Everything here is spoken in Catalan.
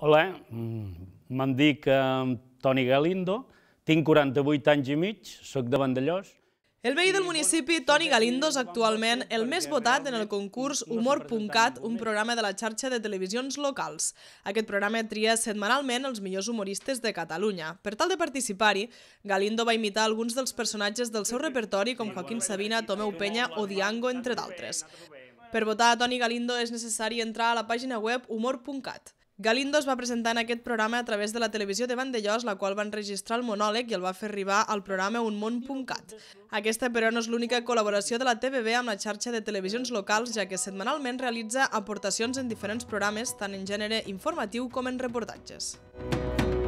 Hola, me'n mm. dic Toni Galindo, tinc 48 anys i mig, sóc de Vandellós. El veí del municipi, Toni Galindo, és actualment el més votat en el concurs Humor.cat, un programa de la xarxa de televisions locals. Aquest programa tria setmanalment els millors humoristes de Catalunya. Per tal de participar-hi, Galindo va imitar alguns dels personatges del seu repertori com Joaquín Sabina, Tomeu Penya o Diango, entre d'altres. Per votar a Toni Galindo és necessari entrar a la pàgina web humor.cat. Galindo es va presentar en aquest programa a través de la televisió de Vandellós, la qual va enregistrar el monòleg i el va fer arribar al programa unmont.cat. Aquesta, però, no és l'única col·laboració de la TVB amb la xarxa de televisions locals, ja que setmanalment realitza aportacions en diferents programes, tant en gènere informatiu com en reportatges. Música